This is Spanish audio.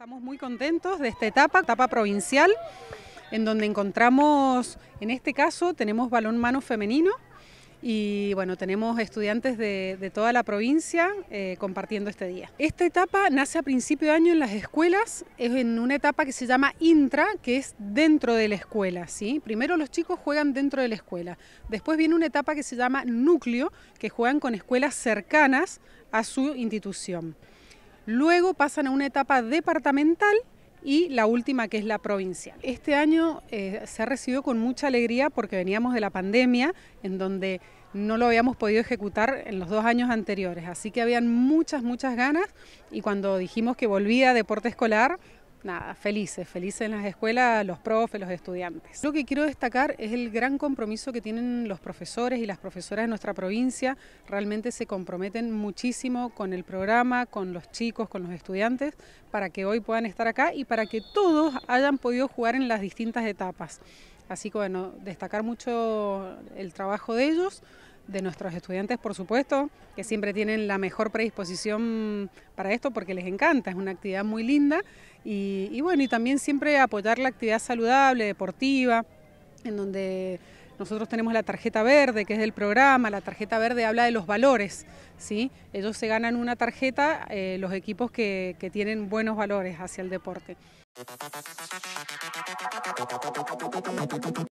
Estamos muy contentos de esta etapa, etapa provincial, en donde encontramos, en este caso, tenemos balón mano femenino y bueno, tenemos estudiantes de, toda la provincia eh, compartiendo este día. Esta etapa nace a principio de año en las escuelas, es en una etapa que se llama intra, que es dentro de la escuela, ¿sí? Primero los chicos juegan dentro de la escuela, después viene una etapa que se llama núcleo, que juegan con escuelas cercanas a su institución. Luego pasan a una etapa departamental y la última que es la provincial. Este año eh, se ha recibido con mucha alegría porque veníamos de la pandemia en donde no lo habíamos podido ejecutar en los dos años anteriores, así que habían muchas, muchas ganas y cuando dijimos que volvía a deporte escolar, nada, felices, felices en las escuelas, los profes, los estudiantes. Lo que quiero destacar es el gran compromiso que tienen los profesores y las profesoras de nuestra provincia. Realmente se comprometen muchísimo con el programa, con los chicos, con los estudiantes, para que hoy puedan estar acá y para que todos hayan podido jugar en las distintas etapas. Así que bueno, destacar mucho el trabajo de ellos de nuestros estudiantes, por supuesto, que siempre tienen la mejor predisposición para esto porque les encanta, es una actividad muy linda y, bueno, y también siempre apoyar la actividad saludable, deportiva, en donde nosotros tenemos la tarjeta verde, que es del programa, la tarjeta verde habla de los valores, ¿sí? Ellos se ganan una tarjeta, eh, los equipos que tienen buenos valores hacia el deporte.